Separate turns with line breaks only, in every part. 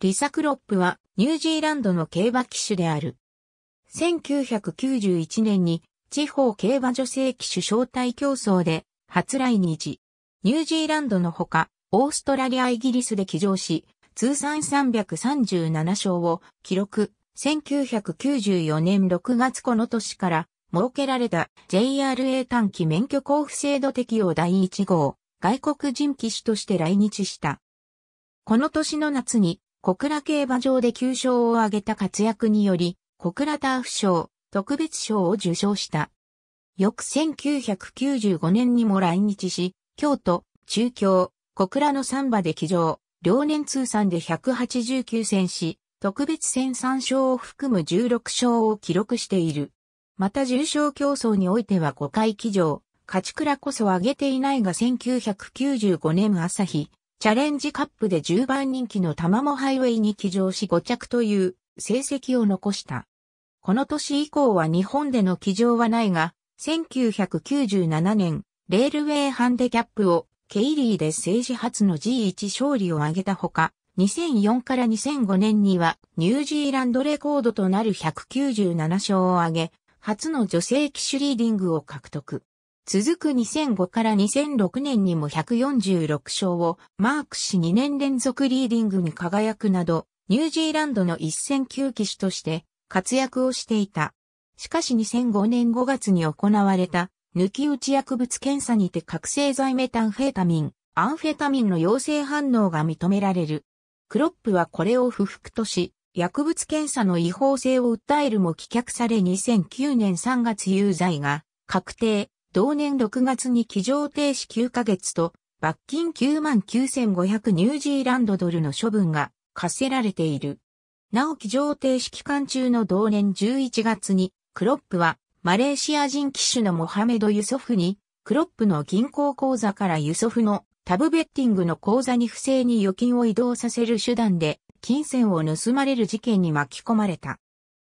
リサクロップはニュージーランドの競馬騎手である。1991年に地方競馬女性騎手招待競争で初来日。ニュージーランドのほか、オーストラリアイギリスで騎乗し、通算337勝を記録。1994年6月この年から設けられた JRA 短期免許交付制度適用第1号外国人騎手として来日した。この年の夏に小倉競馬場で9勝を挙げた活躍により、小倉ターフ賞、特別賞を受賞した。翌1995年にも来日し、京都、中京、小倉のサンバで騎乗、両年通算で189戦し、特別戦3勝を含む16勝を記録している。また重賞競争においては5回騎乗、勝倉こそ挙げていないが1995年朝日、チャレンジカップで10番人気のタマモハイウェイに騎乗し5着という成績を残した。この年以降は日本での騎乗はないが、1997年、レールウェイハンデキャップをケイリーで政治初の G1 勝利を挙げたほか、2004から2005年にはニュージーランドレコードとなる197勝を挙げ、初の女性騎手リーディングを獲得。続く2005から2006年にも146勝をマークし2年連続リーディングに輝くなど、ニュージーランドの一戦級騎手として活躍をしていた。しかし2005年5月に行われた抜き打ち薬物検査にて覚醒剤メタンフェタミン、アンフェタミンの陽性反応が認められる。クロップはこれを不服とし、薬物検査の違法性を訴えるも棄却され2009年3月有罪が確定。同年6月に起乗停止9ヶ月と罰金99,500ニュージーランドドルの処分が課せられている。なお起乗停止期間中の同年11月にクロップはマレーシア人騎手のモハメド・ユソフにクロップの銀行口座からユソフのタブベッティングの口座に不正に預金を移動させる手段で金銭を盗まれる事件に巻き込まれた。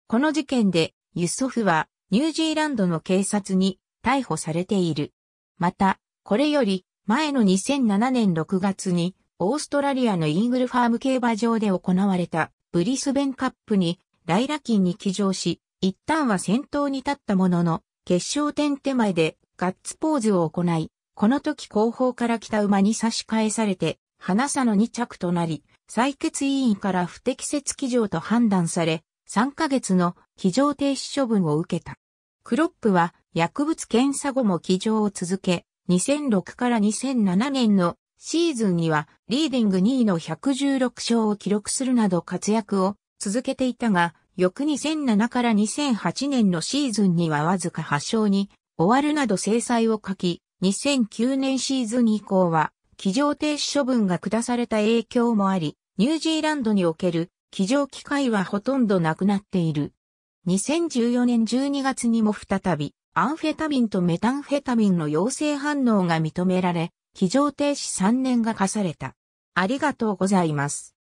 この事件でユソフはニュージーランドの警察に逮捕されている。また、これより前の2007年6月にオーストラリアのイーグルファーム競馬場で行われたブリスベンカップにライラキンに騎乗し、一旦は先頭に立ったものの、決勝点手前でガッツポーズを行い、この時後方から来た馬に差し返されて、花さの2着となり、採決委員から不適切騎乗と判断され、3ヶ月の騎乗停止処分を受けた。クロップは薬物検査後も騎乗を続け、2006から2007年のシーズンにはリーディング2位の116勝を記録するなど活躍を続けていたが、翌2007から2008年のシーズンにはわずか8勝に終わるなど制裁を書き、2009年シーズン以降は、騎乗停止処分が下された影響もあり、ニュージーランドにおける起乗機会はほとんどなくなっている。2014年12月にも再び、アンフェタミンとメタンフェタミンの陽性反応が認められ、非常停止3年が課された。ありがとうございます。